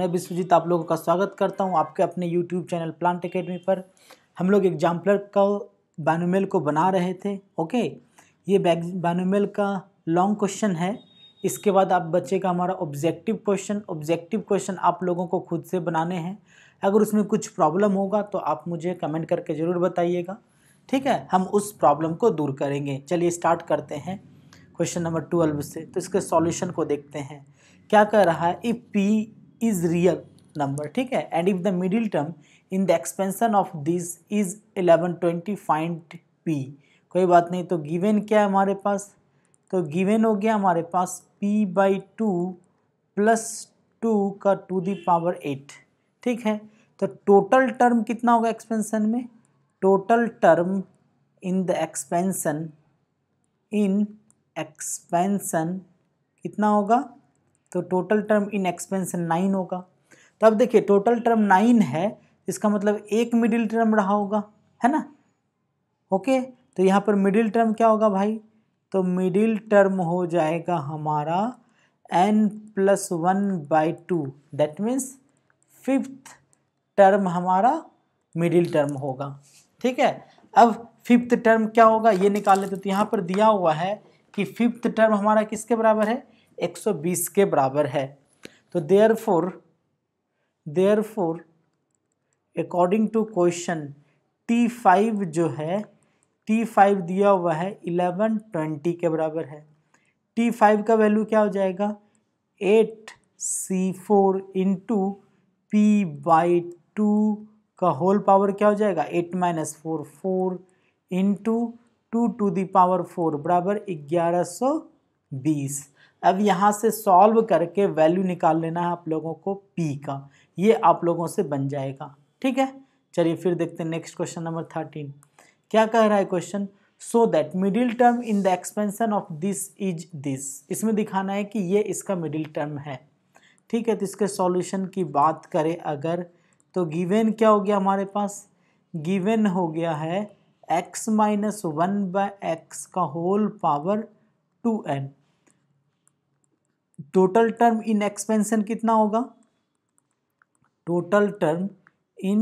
मैं विश्वजीत आप लोगों का स्वागत करता हूं आपके अपने YouTube चैनल प्लांट अकेडमी पर हम लोग एग्जाम्पलर का बैनोमेल को बना रहे थे ओके ये बैनोमेल का लॉन्ग क्वेश्चन है इसके बाद आप बच्चे का हमारा ऑब्जेक्टिव क्वेश्चन ऑब्जेक्टिव क्वेश्चन आप लोगों को खुद से बनाने हैं अगर उसमें कुछ प्रॉब्लम होगा तो आप मुझे कमेंट करके ज़रूर बताइएगा ठीक है हम उस प्रॉब्लम को दूर करेंगे चलिए स्टार्ट करते हैं क्वेश्चन नंबर ट्वेल्व से तो इसके सॉल्यूशन को देखते हैं क्या कह रहा है if p is real number ठीक है and if the middle term in the the of this is eleven twenty find p कोई बात नहीं तो गिवेन क्या है हमारे पास तो गिवेन हो गया हमारे पास p by two plus two का टू दी पावर एट ठीक है तो टोटल टर्म कितना होगा एक्सपेंशन में total term in the expansion in expansion कितना होगा तो total term in expense nine होगा तो अब देखिए टोटल टर्म नाइन है इसका मतलब एक मिडिल टर्म रहा होगा है ना ओके तो यहाँ पर मिडिल टर्म क्या होगा भाई तो मिडिल टर्म हो जाएगा हमारा n plus one by two that means fifth term हमारा मिडिल टर्म होगा ठीक है अब फिफ्थ टर्म क्या होगा ये निकाल लेते तो यहाँ पर दिया हुआ है कि फिफ्थ टर्म हमारा किसके बराबर है 120 के बराबर है तो therefore therefore according to question t five जो है टी फाइव दिया हुआ है इलेवन ट्वेंटी के बराबर है टी फाइव का वैल्यू क्या हो जाएगा eight c four into p by two का होल पावर क्या हो जाएगा eight minus four four into two to the power four बराबर ग्यारह सौ बीस अब यहाँ से सॉल्व करके वैल्यू निकाल लेना है आप लोगों को पी का ये आप लोगों से बन जाएगा ठीक है चलिए फिर देखते हैं नेक्स्ट क्वेश्चन नंबर थर्टीन क्या कह रहा है question so that middle term in the expansion of this is this इसमें दिखाना है कि ये इसका मिडिल टर्म है ठीक है तो इसके सॉल्यूशन की बात करें अगर तो गिवेन क्या हो गया हमारे पास गिवेन हो गया है x minus one by x का whole power two n total term in expansion कितना होगा टोटल टर्म इन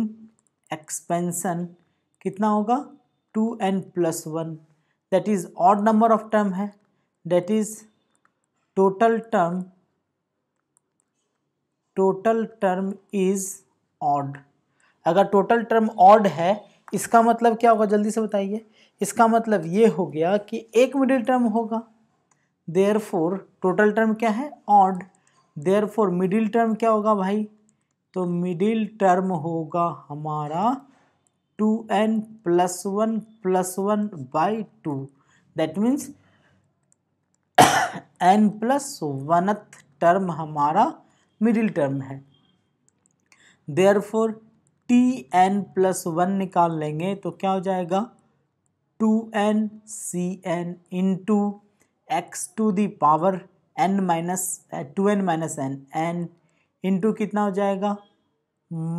एक्सपेंशन कितना होगा two n plus one that is odd number of term है that is total term total term is odd अगर total term odd है इसका मतलब क्या होगा जल्दी से बताइए इसका मतलब ये हो गया कि एक मिडिल टर्म होगा देयर फोर टोटल टर्म क्या है odd therefore middle term क्या होगा भाई तो मिडिल टर्म होगा हमारा two n plus one plus one by two that means n plus oneth term हमारा मिडिल टर्म है therefore t n plus one निकाल लेंगे तो क्या हो जाएगा two n C n into x to the power n minus two n minus n n into कितना हो जाएगा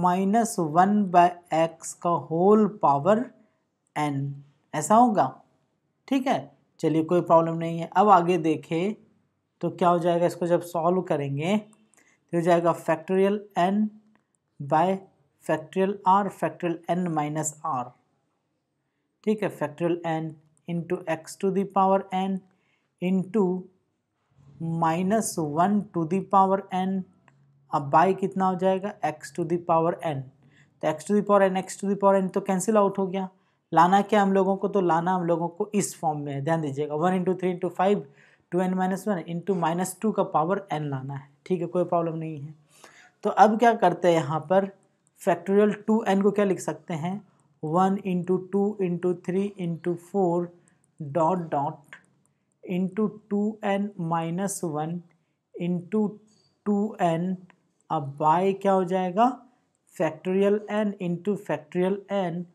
माइनस वन बाय एक्स का होल पावर एन ऐसा होगा ठीक है चलिए कोई प्रॉब्लम नहीं है अब आगे देखें तो क्या हो जाएगा इसको जब सॉल्व करेंगे तो हो जाएगा factorial n by factorial r factorial n minus r ठीक है factorial n into x to the power n into minus one to the power n अब बाई कितना हो जाएगा एक्स टू दावर एन तो x to the power n x to the power n तो cancel out हो गया लाना क्या हम लोगों को तो लाना हम लोगों को इस फॉर्म में है ध्यान दीजिएगा one into three into five two n minus one into minus two का पावर एन लाना है ठीक है कोई प्रॉब्लम नहीं है तो अब क्या करते हैं यहाँ पर फैक्टोरियल टू एन को क्या लिख सकते हैं one into two into three into four dot dot into two n minus one into two n अब बाय क्या हो जाएगा factorial n into factorial n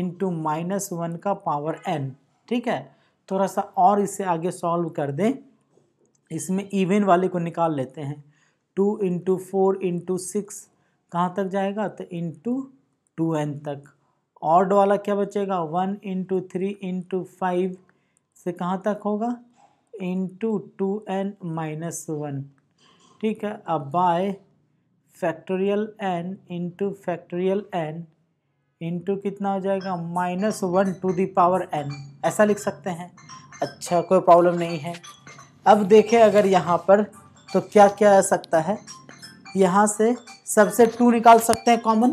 into minus one का पावर एन ठीक है थोड़ा सा और इसे आगे सॉल्व कर दें इसमें इवेन वाले को निकाल लेते हैं two into four into six कहाँ तक जाएगा तो इंटू टू एन तक ऑड वाला क्या बचेगा one into three into five से कहाँ तक होगा into two n minus one ठीक है अब by factorial n into factorial n into कितना हो जाएगा minus one to the power n ऐसा लिख सकते हैं अच्छा कोई प्रॉब्लम नहीं है अब देखें अगर यहाँ पर तो क्या क्या आ सकता है यहाँ से सबसे टू निकाल सकते हैं कॉमन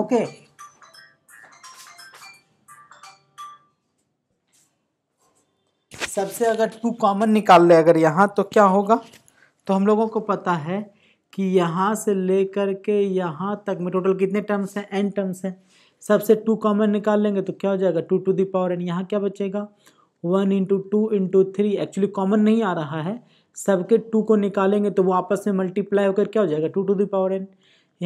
ओके सबसे अगर टू कॉमन निकाल ले अगर यहाँ तो क्या होगा तो हम लोगों को पता है कि यहाँ से लेकर के यहाँ तक में टोटल कितने टर्म्स हैं एन टर्म्स हैं सबसे टू कॉमन निकाल लेंगे तो क्या हो जाएगा two to the power n यहाँ क्या बचेगा one into two into three actually common नहीं आ रहा है सबके टू को निकालेंगे तो वो आपस में मल्टीप्लाई होकर क्या हो जाएगा two to the power n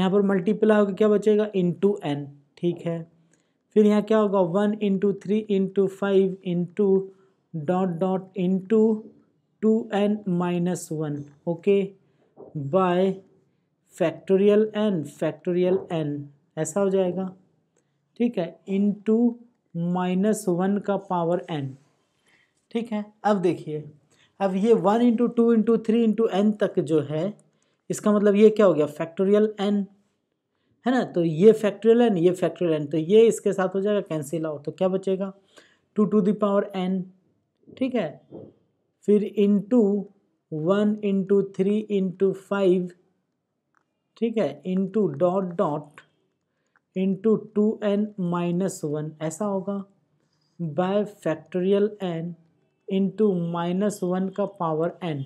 यहाँ पर मल्टीप्लाई होकर क्या बचेगा इंटू एन ठीक है फिर यहाँ क्या होगा one into three into five into dot dot into two n minus one okay by factorial n factorial n ऐसा हो जाएगा ठीक है टू माइनस वन का पावर एन ठीक है अब देखिए अब ये one into two into three into n तक जो है इसका मतलब ये क्या हो गया फैक्टोरियल एन है ना तो ये फैक्टोरियल एन ये फैक्टोरियल एन तो ये इसके साथ हो जाएगा कैंसिल आउट तो क्या बचेगा टू टू दावर एन ठीक है फिर into one into three into five ठीक है into dot dot into two n minus one ऐसा होगा by factorial n into minus one का पावर एन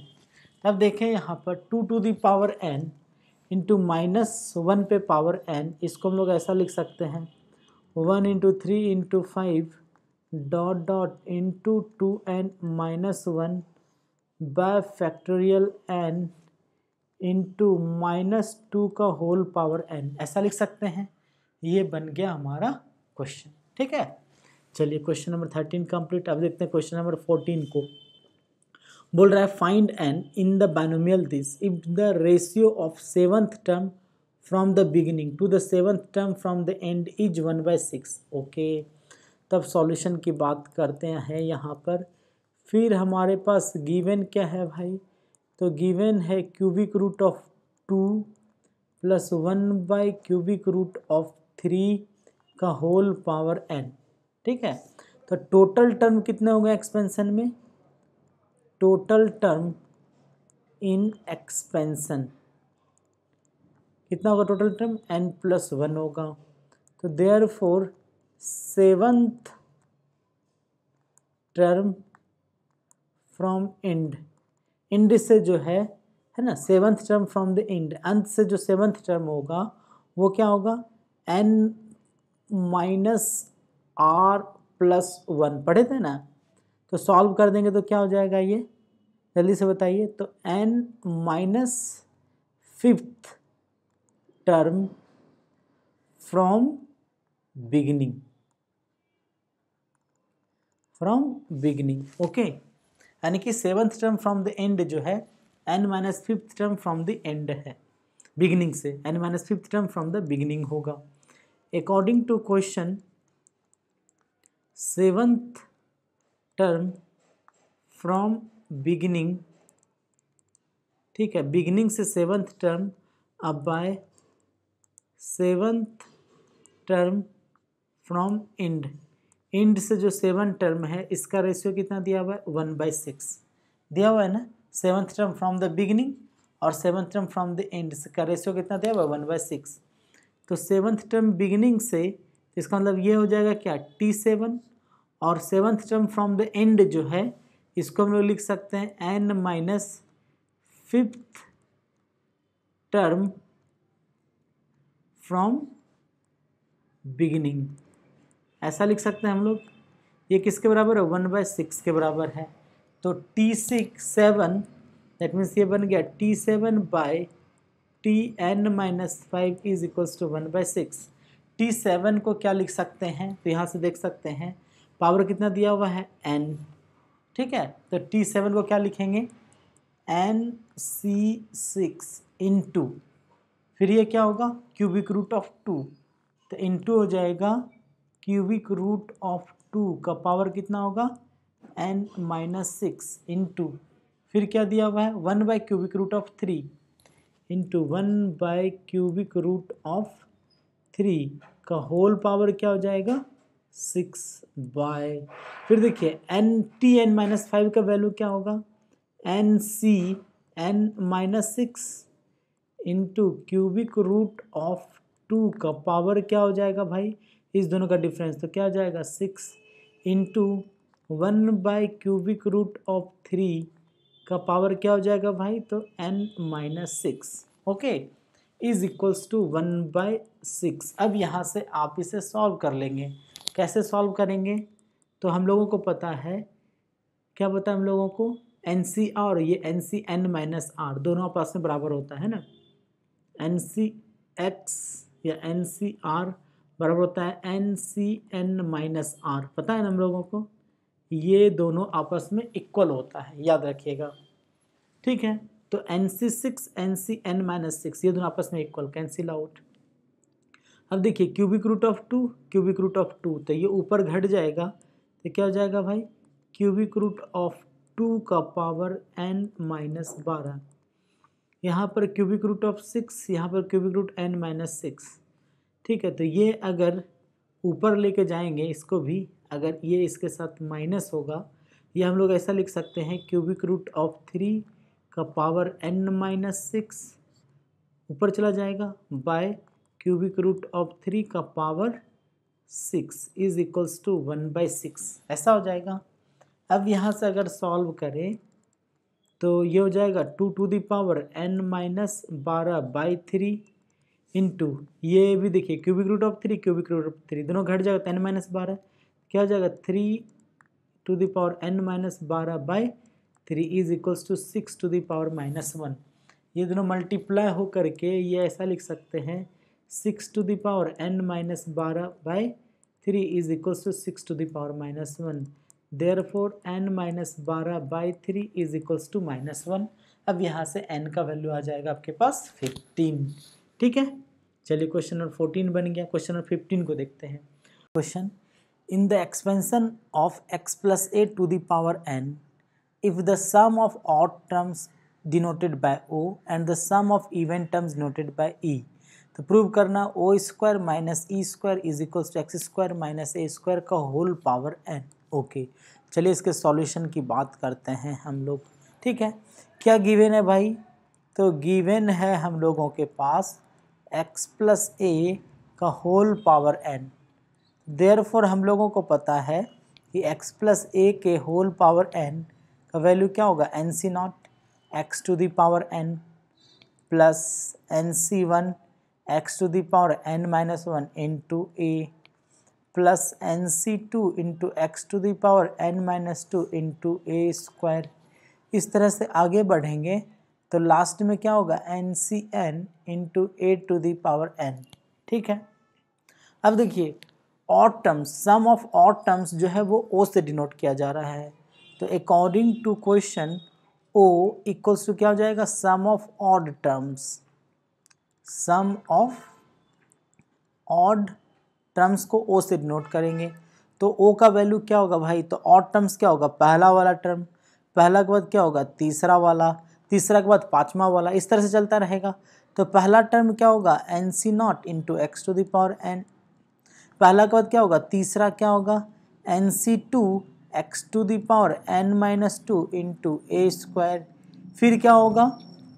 अब देखें यहाँ पर two to the power n into minus one पे पावर एन इसको हम लोग ऐसा लिख सकते हैं one into three into five dot dot into two n minus one by factorial n into minus two का होल पावर एन ऐसा लिख सकते हैं ये बन गया हमारा क्वेश्चन ठीक है चलिए क्वेश्चन नंबर थर्टीन कंप्लीट अब देखते हैं क्वेश्चन नंबर फोर्टीन को बोल रहा है find n in the binomial this if the ratio of seventh term from the beginning to the seventh term from the end is one by six okay तब solution की बात करते हैं यहाँ पर फिर हमारे पास गिवन क्या है भाई तो गिवन है cubic root of two plus one by cubic root of three का होल पावर एन ठीक है तो टोटल टर्म कितने हो गए एक्सपेंसन में टोटल टर्म इन एक्सपेंसन कितना होगा total term n plus one होगा तो therefore seventh term from end end से जो है है ना seventh term from the end अंत से जो सेवंथ टर्म होगा वो क्या होगा n minus r plus one पढ़े थे ना तो सॉल्व कर देंगे तो क्या हो जाएगा ये जल्दी से बताइए तो n minus fifth term from beginning from beginning okay यानी कि seventh term from the end जो है n minus fifth term from the end है बिगनिंग से n minus fifth term from the beginning होगा according to question seventh term from beginning ठीक है beginning से सेवंथ टर्म अब by seventh term from end end से जो seven term है इसका रेशियो कितना दिया हुआ है वन बाई सिक्स दिया हुआ है ना seventh term from the beginning और seventh term from the end का रेशियो कितना दिया हुआ है वन बाई सिक्स तो सेवन्थ टर्म बिगिनिंग से इसका मतलब ये हो जाएगा क्या टी सेवन और seventh term from the end जो है इसको हम लोग लिख सकते हैं n minus fifth term from beginning ऐसा लिख सकते हैं हम लोग ये किसके बराबर है वन बाय सिक्स के बराबर है तो t six seven that means ये बन गया t seven by t n minus five is equals to one by six t seven को क्या लिख सकते हैं तो यहाँ से देख सकते हैं पावर कितना दिया हुआ है एन ठीक है तो टी सेवन को क्या लिखेंगे एन सी सिक्स इन टू फिर ये क्या होगा क्यूबिक रूट ऑफ टू तो इन टू हो जाएगा क्यूबिक रूट ऑफ टू का पावर कितना होगा एन माइनस सिक्स इंटू फिर क्या दिया हुआ है one by cubic root of three into one by cubic root of three का होल पावर क्या हो जाएगा सिक्स बाय फिर देखिए n T n minus five का वैल्यू क्या होगा n C n minus six into cubic root of two का पावर क्या हो जाएगा भाई इस दोनों का डिफरेंस तो क्या हो जाएगा six into one by cubic root of three का पावर क्या हो जाएगा भाई तो n minus six okay is equals to one by six अब यहाँ से आप इसे सॉल्व कर लेंगे कैसे सॉल्व करेंगे तो हम लोगों को पता है क्या पता है हम लोगों को एन सी आर ये एन सी एन माइनस आर दोनों पास में बराबर होता है ना एन सी एक्स या एन सी आर बराबर होता है एन सी एन माइनस आर पता है ना हम लोगों को ये दोनों आपस में इक्वल होता है याद रखिएगा ठीक है तो एन सी सिक्स एन सी एन माइनस सिक्स ये दोनों आपस में इक्वल कैंसिल आउट अब देखिए cubic root of two cubic root of two तो ये ऊपर घट जाएगा तो क्या हो जाएगा भाई क्यूबिक रूट ऑफ टू का पावर एन माइनस बारह यहाँ पर क्यूबिक रूट ऑफ सिक्स यहाँ पर cubic root n minus six ठीक है तो ये अगर ऊपर लेके जाएंगे इसको भी अगर ये इसके साथ माइनस होगा ये हम लोग ऐसा लिख सकते हैं क्यूबिक रूट ऑफ थ्री का पावर एन माइनस सिक्स ऊपर चला जाएगा by cubic root of three का power six is equals to one by six ऐसा हो जाएगा अब यहाँ से अगर सॉल्व करें तो ये हो जाएगा two to the power n minus बारह बाई थ्री इंटू ये भी देखिए cubic root of three cubic root of three दोनों घट जाएगा एन माइनस बारह क्या हो जाएगा three to the power n minus बारह by three is equals to six to the power minus one ये दोनों मल्टीप्लाई हो करके ये ऐसा लिख सकते हैं six to the power n minus बारह by three is equals to six to the power minus one therefore n minus बारह by three is equals to minus one अब यहाँ से एन का वैल्यू आ जाएगा आपके पास फिफ्टीन ठीक है चलिए क्वेश्चन नंबर फोर्टीन बन गया क्वेश्चन नंबर फिफ्टीन को देखते हैं question in the expansion of x plus a to the power n if the sum of odd terms denoted by O and the sum of even terms denoted by E तो prove करना O square minus E square is equals to x square minus a square का whole power n okay चलिए इसके solution की बात करते हैं हम लोग ठीक है क्या गिवेन है भाई तो गिवेन है हम लोगों के पास एक्स प्लस ए का होल पावर एन फोर हम लोगों को पता है कि एक्स प्लस ए के होल पावर एन का वैल्यू क्या होगा n C nought x to the power n plus n C one x to the power n minus one into a plus n C two into x to the power n minus two into a square इस तरह से आगे बढ़ेंगे तो last में क्या होगा n C n into a to the power n ठीक है अब देखिए odd terms sum of odd terms जो है वो ओ से डिनोट किया जा रहा है तो according to question O equals to क्या हो जाएगा sum of odd terms sum of odd terms को ओ से डिनोट करेंगे तो ओ का वैल्यू क्या होगा भाई तो ऑड टर्म्स क्या होगा पहला वाला टर्म पहला के बाद क्या होगा तीसरा वाला तीसरा के बाद पाँचवा वाला इस तरह से चलता रहेगा तो पहला टर्म क्या होगा n C nought into x to the power n पहला के बाद क्या होगा तीसरा क्या होगा n C two x to the power n minus two into a square फिर क्या होगा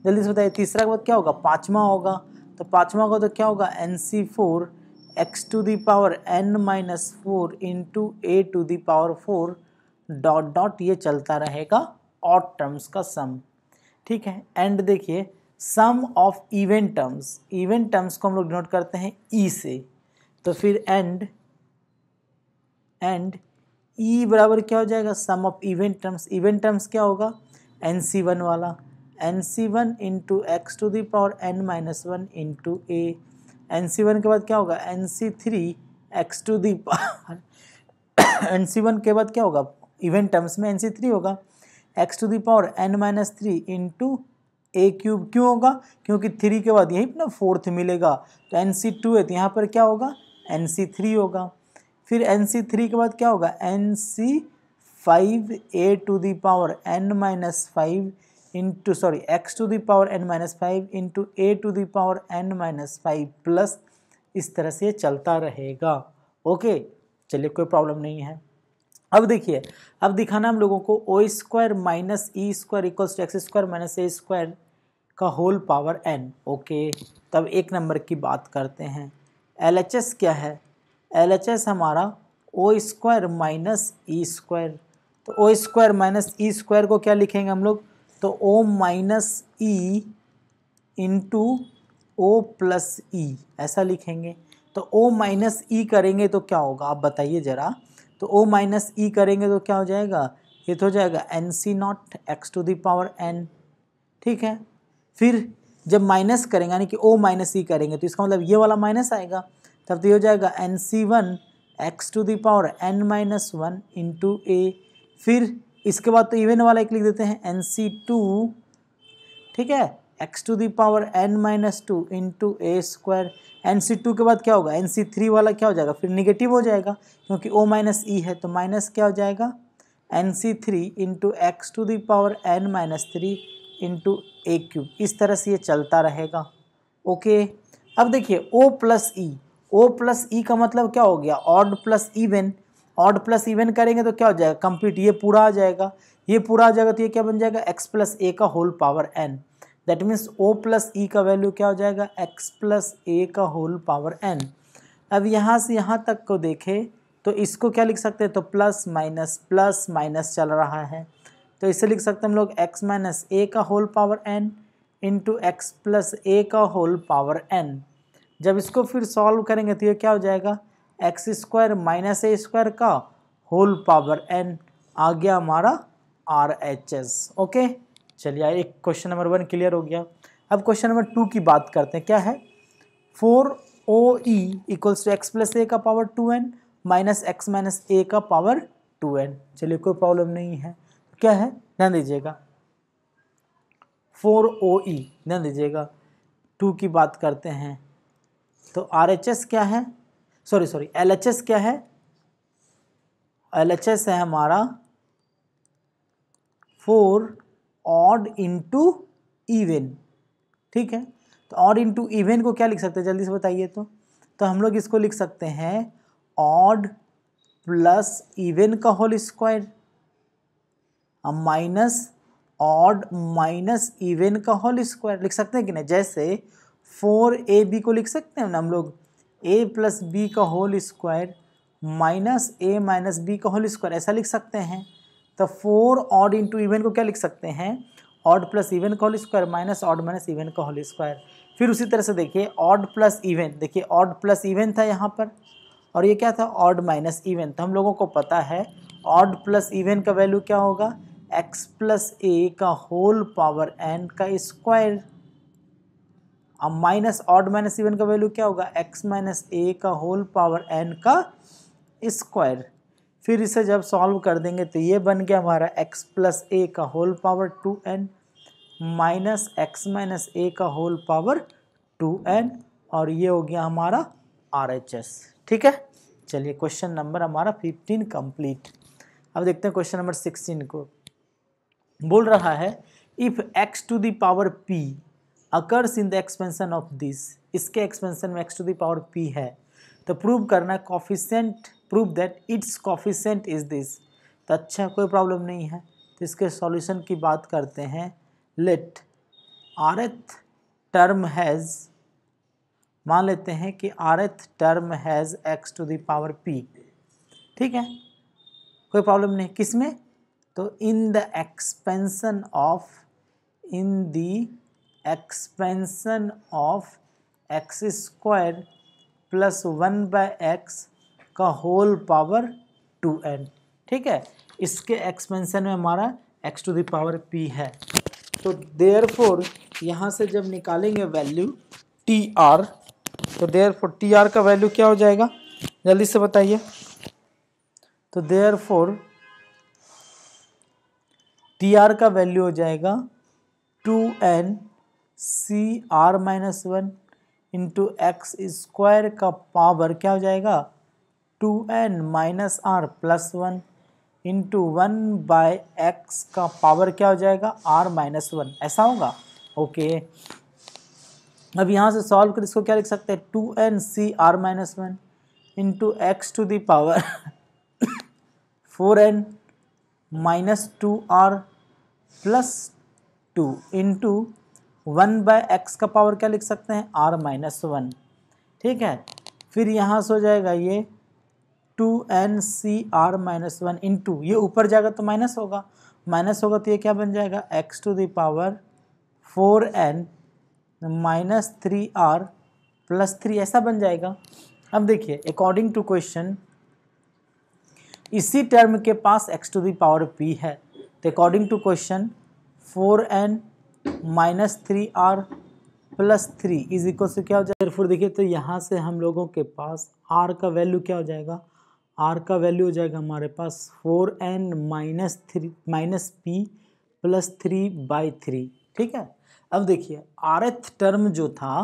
जल्दी से बताइए तीसरा के बाद क्या होगा पाँचवा होगा तो पाँचवा का तो क्या होगा n C four x to the power n minus four into a to the power four dot dot ये चलता रहेगा ऑट टर्म्स का सम ठीक है एंड देखिए sum of even terms even terms को हम लोग डिनोट करते हैं ई e से तो फिर एंड एंड ई बराबर क्या हो जाएगा sum of even terms even terms क्या होगा एन सी वन वाला n C one into x to the power n minus one into a n C one के बाद क्या होगा n C three x to the power n C one के बाद क्या होगा इवेंट टर्म्स में एन सी थ्री होगा x to the power n minus three into a cube क्यों होगा क्योंकि थ्री के बाद यहीं पर ना फोर्थ मिलेगा तो एन सी टू है तो यहाँ पर क्या होगा एन सी थ्री होगा फिर एन सी थ्री के बाद क्या होगा n C five a to the power n minus five into sorry x to the power n minus five into a to the power n minus five plus इस तरह से चलता रहेगा okay चलिए कोई प्रॉब्लम नहीं है अब देखिए अब दिखाना हम लोगों को O square minus E square equals to x square minus a square का होल पावर एन ओके तब एक नंबर की बात करते हैं एल एच एस क्या है एल एच एस हमारा O square minus E square तो O square minus E square को क्या लिखेंगे हम लोग तो O minus E into O plus E ऐसा लिखेंगे तो ओ माइनस ई करेंगे तो क्या होगा आप बताइए ज़रा तो ओ माइनस ई करेंगे तो क्या हो जाएगा ये तो हो जाएगा n C nought x to the power n ठीक है फिर जब माइनस करेंगे यानी कि ओ माइनस ई करेंगे तो इसका मतलब ये वाला माइनस आएगा तब तो ये हो जाएगा n C one x to the power n minus one into a फिर इसके बाद तो इवेन वाला एक लिख देते हैं एन सी टू ठीक है x to the power n minus two into a square n C two के बाद क्या होगा एन सी थ्री वाला क्या हो जाएगा फिर निगेटिव हो जाएगा क्योंकि ओ माइनस ई है तो माइनस क्या हो जाएगा n C three into x to the power n minus three into a cube इस तरह से ये चलता रहेगा ओके अब देखिए ओ प्लस ई ओ प्लस ई का मतलब क्या हो गया odd plus even odd plus even करेंगे तो क्या हो जाएगा कंप्लीट ये पूरा आ जाएगा ये पूरा आ जाएगा तो ये क्या बन जाएगा एक्स प्लस ए का whole power n that means O plus E का वैल्यू क्या हो जाएगा एक्स प्लस ए का होल पावर एन अब यहाँ से यहाँ तक को देखें तो इसको क्या लिख सकते हैं तो प्लस माइनस प्लस माइनस चल रहा है तो इसे लिख सकते हैं हम लोग एक्स माइनस ए का whole power n into x plus a का होल पावर एन जब इसको फिर सॉल्व करेंगे तो ये क्या हो जाएगा x square minus a square का होल पावर एन आ गया हमारा आर एच एस ओके चलिए एक क्वेश्चन नंबर वन क्लियर हो गया अब क्वेश्चन नंबर टू की बात करते हैं क्या है four O E equals to x plus a का power two n minus x minus a का पावर टू एन चलिए कोई प्रॉब्लम नहीं है तो क्या है ध्यान दीजिएगा फोर ओ ई ध्यान दीजिएगा टू की बात करते हैं तो आर एच एस क्या है sorry sorry L H S क्या है एल एच एस है हमारा फोर ऑड इंटू इवेन ठीक है तो ऑड इंटू इवेन को क्या लिख सकते हैं जल्दी से बताइए तो तो हम लोग इसको लिख सकते हैं ऑड प्लस इवेन का whole square minus odd minus even का होल स्क्वायर लिख सकते हैं कि नहीं जैसे फोर ए बी को लिख सकते हैं ना हम लोग ए प्लस बी का whole square minus a minus b का होल स्क्वायर ऐसा लिख सकते हैं तो फोर ऑड इंटू इवन को क्या लिख सकते हैं ऑड प्लस इवन का whole square minus odd minus even का होल स्क्वायर फिर उसी तरह से देखिए ऑड प्लस इवन देखिए ऑड प्लस इवन था यहाँ पर और ये क्या था ऑड माइनस इवन तो हम लोगों को पता है ऑड प्लस इवन का वैल्यू क्या होगा एक्स प्लस ए का होल पावर एन का स्क्वायर अब माइनस ऑड माइनस इवन का वैल्यू क्या होगा एक्स माइनस ए का होल पावर एन का स्क्वायर फिर इसे जब सॉल्व कर देंगे तो ये बन गया हमारा x प्लस ए का whole power two n minus x minus a का होल पावर टू एन और ये हो गया हमारा आर एच एस ठीक है चलिए क्वेश्चन नंबर हमारा फिफ्टीन कंप्लीट अब देखते हैं क्वेश्चन नंबर सिक्सटीन को बोल रहा है if x to the power p occurs in the expansion of this इसके एक्सपेंसन में एक्स टू दावर पी है तो प्रूव करना है coefficient prove that it's coefficient is this तो अच्छा कोई प्रॉब्लम नहीं है तो इसके सॉल्यूशन की बात करते हैं लेट आरथ टर्म हैज़ मान लेते हैं कि rth term has x to the power p ठीक है कोई प्रॉब्लम नहीं किस में तो in the expansion of in the expansion of x square plus one by x का होल पावर टू एन ठीक है इसके एक्सपेंशन में हमारा एक्स टू दावर पी है तो देयर फोर यहाँ से जब निकालेंगे वैल्यू टी आर तो देयर फोर टी आर का वैल्यू क्या हो जाएगा जल्दी से बताइए तो देयर फोर टी आर का वैल्यू हो जाएगा टू एन सी r minus one into x square का पावर क्या हो जाएगा two n minus r plus one into one by x का पावर क्या हो जाएगा आर माइनस वन ऐसा होगा ओके अब यहाँ से सॉल्व कर इसको क्या लिख सकते हैं two n C r minus one into x to the power four n minus two r plus two into one by x का पावर क्या लिख सकते हैं आर माइनस वन ठीक है फिर यहाँ से हो जाएगा ये टू एन सी r minus one into ये ऊपर जाएगा तो माइनस होगा माइनस होगा तो ये क्या बन जाएगा x to the power four n minus three r plus three ऐसा बन जाएगा अब देखिए अकॉर्डिंग टू क्वेश्चन इसी टर्म के पास एक्स टू दावर पी है तो according to question four n minus three r plus three is equal से क्या हो जाएगा फिर देखिए तो यहाँ से हम लोगों के पास आर का वैल्यू क्या हो जाएगा आर का वैल्यू हो जाएगा हमारे पास four n minus three minus p plus three by three ठीक है अब देखिए एथ टर्म जो था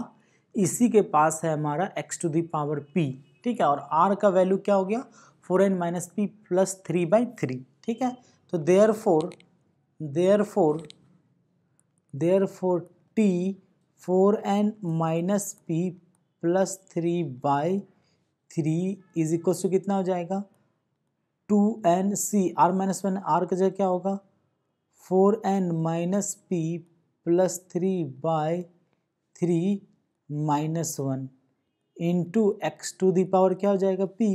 इसी के पास है हमारा x to the power p ठीक है और आर का वैल्यू क्या हो गया four n minus p plus three by three ठीक है तो therefore therefore therefore t four n minus p plus three by three is equal to कितना हो जाएगा टू एन सी आर माइनस वन आर का जगह क्या होगा four n minus p plus three by three minus one into x to the power क्या हो जाएगा पी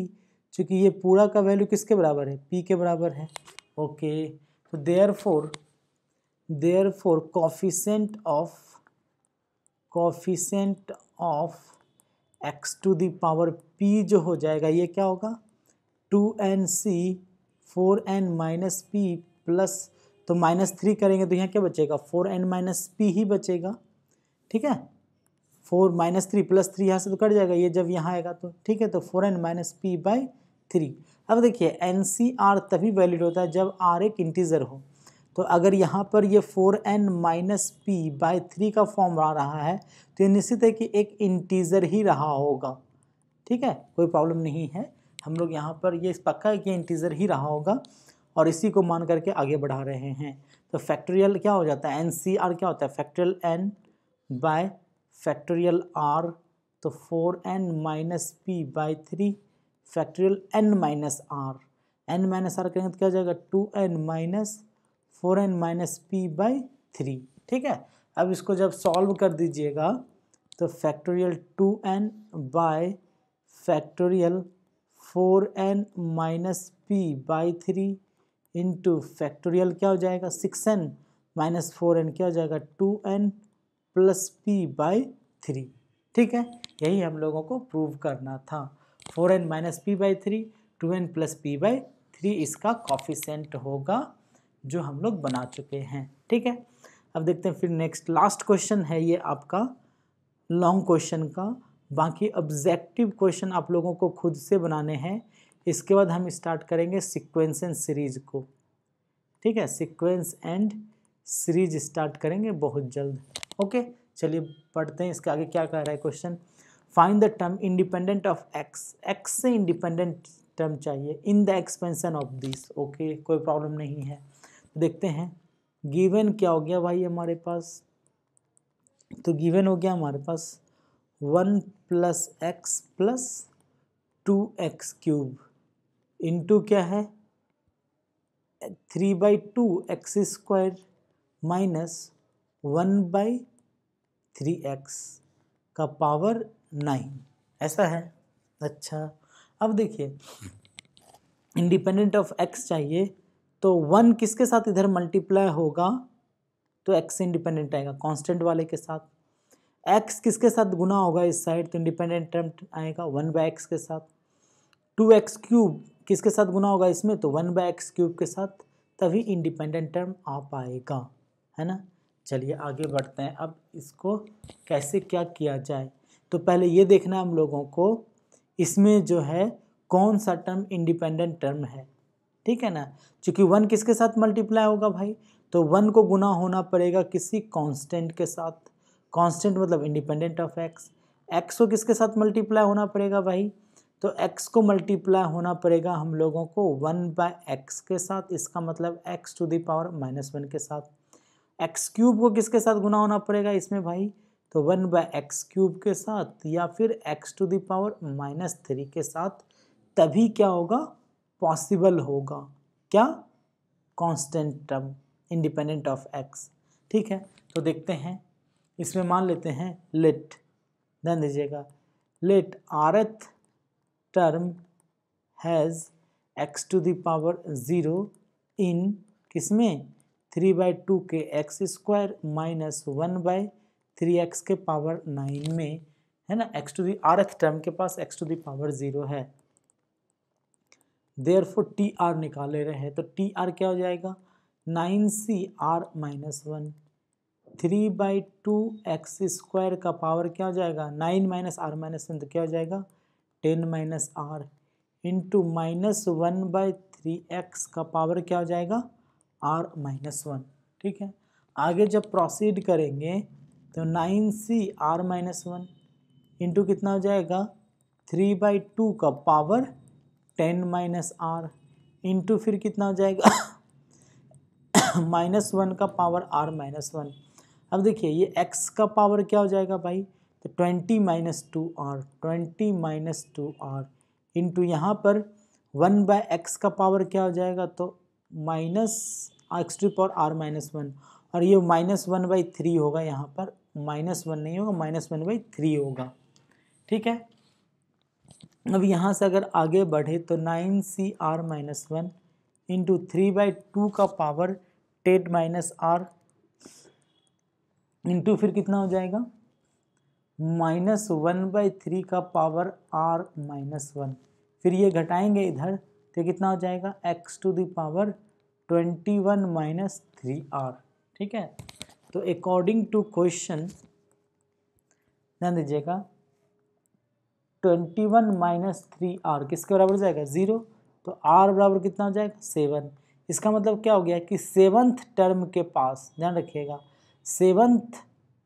चूँकि ये पूरा का वैल्यू किसके बराबर है पी के बराबर है ओके तो therefore therefore coefficient of coefficient of x to the power p जो हो जाएगा ये क्या होगा टू एन सी four n minus p plus तो माइनस थ्री करेंगे तो यहाँ क्या बचेगा फोर एन माइनस पी ही बचेगा ठीक है four minus three plus three यहाँ से तो कट जाएगा ये जब यहाँ आएगा तो ठीक है तो four n minus p by three अब देखिए एन सी आर तभी वैलिड होता है जब आर एक इंटीज़र हो तो अगर यहाँ पर ये four n minus p by three का फॉर्म आ रहा है तो ये निश्चित है कि एक इंटीज़र ही रहा होगा ठीक है कोई प्रॉब्लम नहीं है हम लोग यहाँ पर ये पक्का है कि इंटीजर ही रहा होगा और इसी को मान करके आगे बढ़ा रहे हैं तो फैक्टोरियल क्या हो जाता है एन सी आर क्या होता है factorial n by factorial r तो four n minus p by three factorial n minus r n minus r करेंगे तो क्या हो जाएगा two n minus four n minus p by three ठीक है अब इसको जब सॉल्व कर दीजिएगा तो factorial two n by factorial four n minus p by three into factorial क्या हो जाएगा six n minus four n क्या हो जाएगा two n plus p by three ठीक है यही हम लोगों को प्रूव करना था four n minus p by three two n plus p by three इसका कॉफिशेंट होगा जो हम लोग बना चुके हैं ठीक है अब देखते हैं फिर नेक्स्ट लास्ट क्वेश्चन है ये आपका लॉन्ग क्वेश्चन का बाकी ऑब्जेक्टिव क्वेश्चन आप लोगों को खुद से बनाने हैं इसके बाद हम स्टार्ट करेंगे सिक्वेंस एंड सीरीज को ठीक है सिक्वेंस एंड सीरीज स्टार्ट करेंगे बहुत जल्द ओके चलिए पढ़ते हैं इसके आगे क्या कह रहा है question find the term independent of x x से इंडिपेंडेंट टर्म चाहिए in the expansion of this okay कोई प्रॉब्लम नहीं है देखते हैं गिवन क्या हो गया भाई हमारे पास तो गिवन हो गया हमारे पास one plus x plus two x cube into क्या है three by two x square minus one by three x का पावर नाइन ऐसा है अच्छा अब देखिए इंडिपेंडेंट ऑफ एक्स चाहिए तो वन किसके साथ इधर मल्टीप्लाई होगा तो एक्स इंडिपेंडेंट आएगा कांस्टेंट वाले के साथ एक्स किसके साथ गुना होगा इस साइड तो इंडिपेंडेंट टर्म आएगा वन बाय एक्स के साथ टू एक्स क्यूब किसके साथ गुना होगा इसमें तो वन बाय एक्स क्यूब के साथ तभी इंडिपेंडेंट टर्म आ पाएगा है ना चलिए आगे बढ़ते हैं अब इसको कैसे क्या किया जाए तो पहले ये देखना है हम लोगों को इसमें जो है कौन सा टर्म इंडिपेंडेंट टर्म है ठीक है ना क्योंकि वन किसके साथ मल्टीप्लाई होगा भाई तो वन को गुना होना पड़ेगा किसी कांस्टेंट के साथ कांस्टेंट मतलब इंडिपेंडेंट ऑफ एक्स एक्स को किसके साथ मल्टीप्लाई होना पड़ेगा भाई तो एक्स को मल्टीप्लाई होना पड़ेगा हम लोगों को वन बाय एक्स के साथ इसका मतलब x to the power minus one के साथ एक्स क्यूब को किसके साथ गुना होना पड़ेगा इसमें भाई तो वन बाय एक्स क्यूब के साथ या फिर x to the power minus three के साथ तभी क्या होगा पॉसिबल होगा क्या constant term independent of x ठीक है तो देखते हैं इसमें मान लेते हैं लेट ध्यान दीजिएगा let rth term has x to the power zero in किसमें थ्री बाई टू के x square minus one by three x के पावर नाइन में है ना x to the rth term के पास एक्स टू दावर ज़ीरो है देयर फोर टी आर निकाले रहे तो टी आर क्या हो जाएगा nine c r minus one three by two x square का पावर क्या हो जाएगा nine minus r minus one तो क्या हो जाएगा ten minus r into minus one by three x का पावर क्या हो जाएगा आर माइनस वन ठीक है आगे जब प्रोसीड करेंगे तो nine c r minus one into कितना हो जाएगा थ्री बाई टू का power ten minus r into फिर कितना हो जाएगा माइनस वन का पावर आर माइनस वन अब देखिए ये x का पावर क्या हो जाएगा भाई तो twenty minus two r twenty minus two r into यहाँ पर वन बाय एक्स का पावर क्या हो जाएगा तो minus x to power r minus one और ये माइनस वन बाई थ्री होगा यहाँ पर माइनस वन नहीं होगा माइनस वन बाई थ्री होगा ठीक है अब यहाँ से अगर आगे बढ़े तो nine c r minus one into three by two का power ten minus r into फिर कितना हो जाएगा माइनस वन बाई थ्री का पावर आर माइनस वन फिर ये घटाएंगे इधर तो कितना हो जाएगा x to the power twenty one minus three r ठीक है तो अकॉर्डिंग टू क्वेश्चन ध्यान दीजिएगा twenty one minus three r किसके बराबर जाएगा ज़ीरो तो आर बराबर कितना हो जाएगा सेवन इसका मतलब क्या हो गया कि सेवन्थ टर्म के पास ध्यान रखिएगा सेवन्थ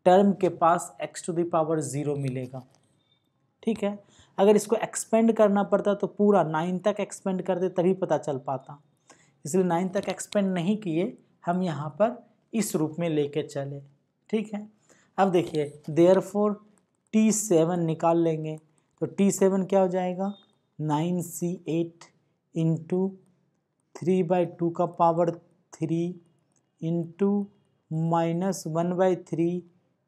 टर्म के पास एक्स टू दावर ज़ीरो मिलेगा ठीक है अगर इसको एक्सपेंड करना पड़ता तो पूरा नाइन तक एक्सपेंड करते तभी पता चल पाता इसलिए नाइन तक एक्सपेंड नहीं किए हम यहाँ पर इस रूप में लेके चले ठीक है अब देखिए देयर फोर टी सेवन निकाल लेंगे तो टी सेवन क्या हो जाएगा nine c eight into three by two का power three into minus one by three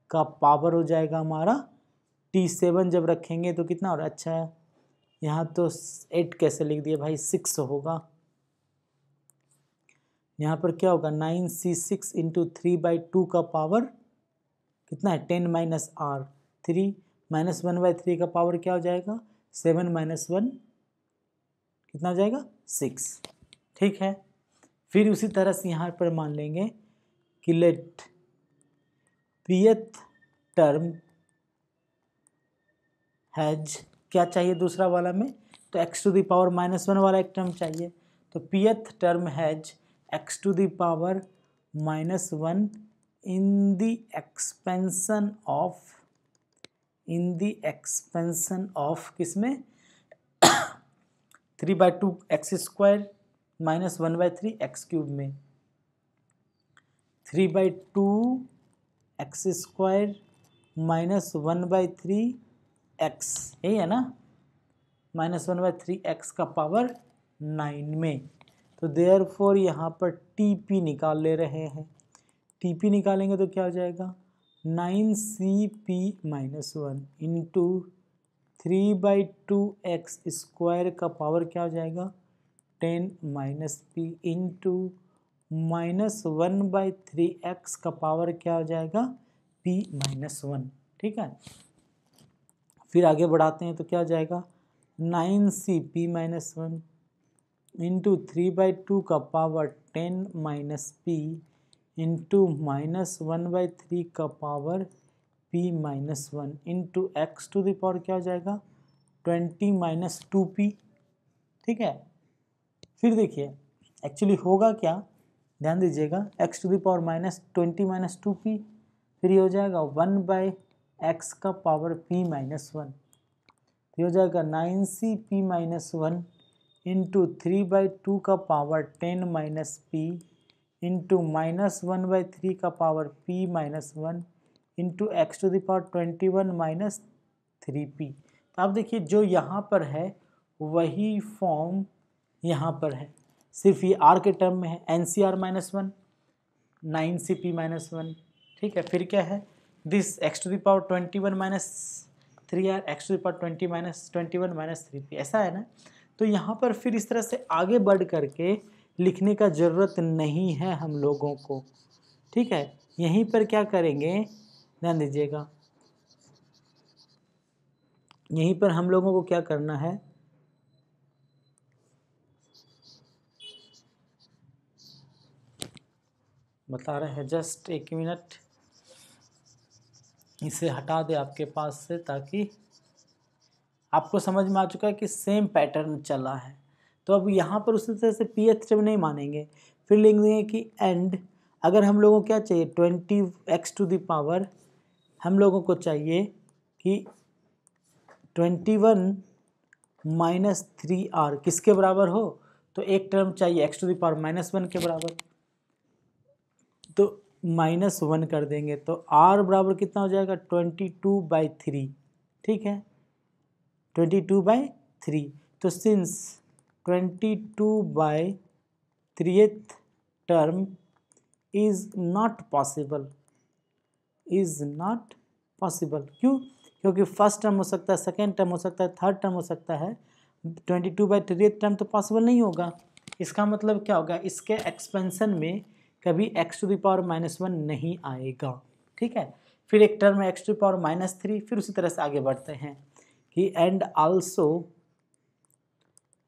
का पावर हो जाएगा हमारा टी सेवन जब रखेंगे तो कितना और अच्छा है यहाँ तो एट कैसे लिख दिया भाई सिक्स होगा यहाँ पर क्या होगा nine C six into three by two का पावर कितना है ten minus r three minus one by three का पावर क्या हो जाएगा सेवन माइनस वन कितना हो जाएगा सिक्स ठीक है फिर उसी तरह से यहाँ पर मान लेंगे किलेट पियथ टर्म हैज क्या चाहिए दूसरा वाला में तो x to the power minus one वाला एक टर्म चाहिए तो pth term has x to the power minus one the expansion of in the expansion of किस किसमें three by two x square minus one by three x cube में three by two x square minus one by three x यही है ना minus one by three x का power nine में तो there four यहाँ पर टी पी निकाल ले रहे हैं टी पी निकालेंगे तो क्या हो जाएगा nine c p minus one into three by two x square का पावर क्या हो जाएगा ten minus p into minus one by three x का पावर क्या हो जाएगा पी माइनस वन ठीक है फिर आगे बढ़ाते हैं तो क्या हो जाएगा nine c p minus one into three by two का power ten minus p into minus one by three का power p minus one into x to the power क्या हो जाएगा ट्वेंटी माइनस टू पी ठीक है फिर देखिए एक्चुअली होगा क्या ध्यान दीजिएगा x to the power minus twenty minus two p फिर ये हो जाएगा वन बाई एक्स का पावर पी माइनस वन ये हो जाएगा nine c p minus one into three by two का power ten minus p into minus one by three का power p minus one into x to power twenty one minus three p आप देखिए जो यहाँ पर है वही form यहाँ पर है सिर्फ ये आर के टर्म में है एन सी r minus one nine c p minus one ठीक है फिर क्या है this x to the power twenty one minus three r x to the power twenty minus twenty one minus three p ऐसा है ना तो यहाँ पर फिर इस तरह से आगे बढ़ करके लिखने का ज़रूरत नहीं है हम लोगों को ठीक है यहीं पर क्या करेंगे ध्यान दीजिएगा यहीं पर हम लोगों को क्या करना है बता रहे हैं जस्ट एक मिनट इसे हटा दे आपके पास से ताकि आपको समझ में आ चुका है कि सेम पैटर्न चला है तो अब यहाँ पर उसी तरह से पी एच नहीं मानेंगे फिर लिख देंगे कि एंड अगर हम लोगों को क्या चाहिए ट्वेंटी एक्स टू दावर हम लोगों को चाहिए कि twenty one minus three r किसके बराबर हो तो एक टर्म चाहिए x to the power minus one के बराबर तो माइनस वन कर देंगे तो आर बराबर कितना हो जाएगा ट्वेंटी टू बाई थ्री ठीक है ट्वेंटी टू बाई थ्री तो since twenty two by threeth term is not possible is not possible क्यों क्योंकि फर्स्ट टर्म हो सकता है सेकेंड टर्म हो सकता है थर्ड टर्म हो सकता है twenty two by three term तो पॉसिबल नहीं होगा इसका मतलब क्या होगा इसके एक्सपेंसन में कभी x to the power minus one नहीं आएगा ठीक है फिर एक टर्म है x to the power minus three फिर उसी तरह से आगे बढ़ते हैं कि and also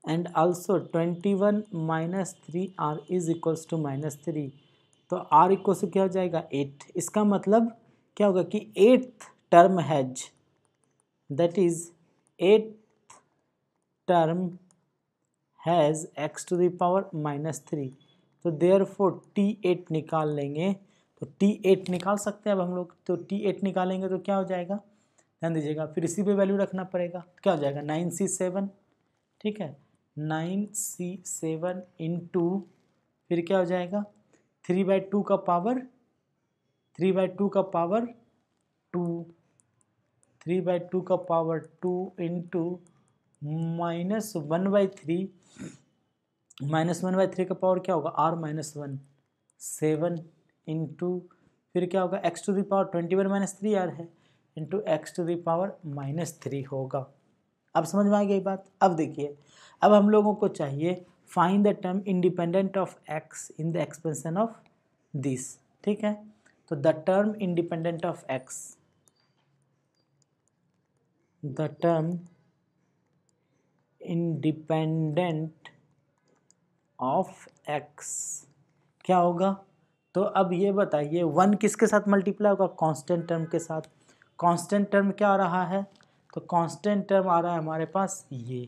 and also twenty one minus three r is equals to minus three तो आर इक्व से क्या हो जाएगा एट इसका मतलब क्या होगा कि eighth term has that is eight term has x to the power minus three तो देयर फोर टी एट निकाल लेंगे तो टी एट निकाल सकते हैं अब हम लोग तो टी एट निकालेंगे तो क्या हो जाएगा ध्यान दीजिएगा फिर इसी पे वैल्यू रखना पड़ेगा तो क्या हो जाएगा नाइन सी सेवन ठीक है नाइन सी सेवन इन टू फिर क्या हो जाएगा थ्री बाई टू का पावर थ्री बाई टू का power two three by two का power two into minus one by three minus one by three का पावर क्या होगा r minus one seven into फिर क्या होगा x to the power twenty one minus three r है into x to the power minus three होगा अब समझ में आ गई बात अब देखिए अब हम लोगों को चाहिए find the term independent of x in the expansion of this ठीक है तो the term independent of x the term independent of x क्या होगा तो अब ये बताइए वन किसके साथ मल्टीप्लाई होगा कांस्टेंट टर्म के साथ कांस्टेंट टर्म क्या आ रहा है तो कांस्टेंट टर्म आ रहा है हमारे पास ये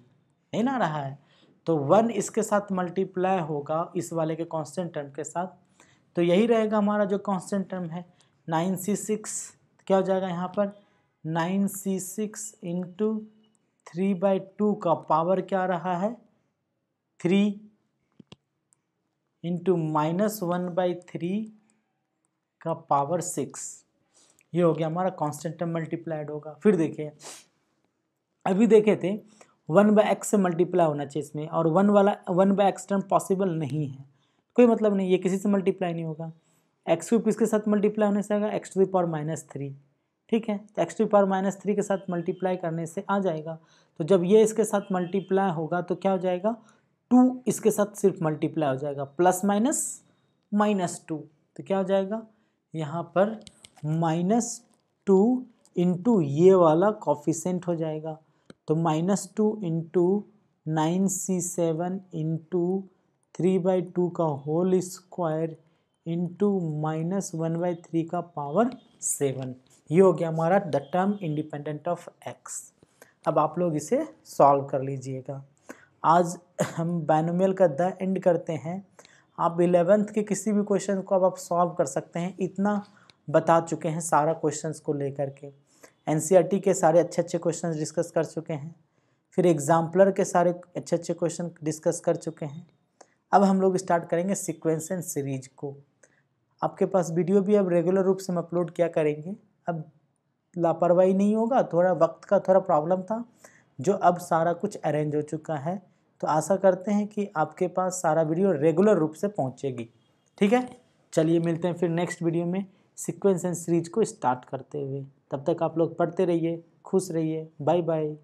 नहीं ना रहा है तो वन इसके साथ मल्टीप्लाई होगा इस वाले के कांस्टेंट टर्म के साथ तो यही रहेगा हमारा जो कांस्टेंट टर्म है नाइन सी सिक्स क्या हो जाएगा यहाँ पर nine C six into three by two का पावर क्या रहा है three into minus one by three का पावर सिक्स ये हो गया हमारा कांस्टेंट टर्म मल्टीप्लाइड होगा फिर देखिए अभी देखे थे वन बाई एक्स से मल्टीप्लाई होना चाहिए इसमें और वन वाला one by x term possible नहीं है कोई मतलब नहीं ये किसी से मल्टीप्लाई नहीं होगा एक्स क्यूब किसके साथ मल्टीप्लाई होने से आएगा x to power minus three ठीक है तो x to power minus three के साथ मल्टीप्लाई करने से आ जाएगा तो जब ये इसके साथ मल्टीप्लाई होगा तो क्या हो जाएगा टू इसके साथ सिर्फ मल्टीप्लाई हो जाएगा प्लस माइनस माइनस टू तो क्या हो जाएगा यहाँ पर माइनस टू इंटू ये वाला कॉफिशेंट हो जाएगा तो minus two into nine C seven into three by two का whole square into minus one by three का पावर सेवन ये हो गया हमारा the term independent of x अब आप लोग इसे सॉल्व कर लीजिएगा आज हम बैनोमियल का द एंड करते हैं आप इलेवेंथ के किसी भी क्वेश्चन को अब आप सॉल्व कर सकते हैं इतना बता चुके हैं सारा क्वेश्चंस को लेकर के एन e के सारे अच्छे अच्छे क्वेश्चन डिस्कस कर चुके हैं फिर एग्जाम्पलर के सारे अच्छे अच्छे क्वेश्चन डिस्कस कर चुके हैं अब हम लोग स्टार्ट करेंगे सिक्वेंस एंड सीरीज को आपके पास वीडियो भी अब रेगुलर रूप से हम अपलोड किया करेंगे अब लापरवाही नहीं होगा थोड़ा वक्त का थोड़ा प्रॉब्लम था जो अब सारा कुछ अरेंज हो चुका है तो आशा करते हैं कि आपके पास सारा वीडियो रेगुलर रूप से पहुँचेगी ठीक है चलिए मिलते हैं फिर नेक्स्ट वीडियो में सिक्वेंस एंड सीरीज को स्टार्ट करते हुए तब तक आप लोग पढ़ते रहिए खुश रहिए बाय बाय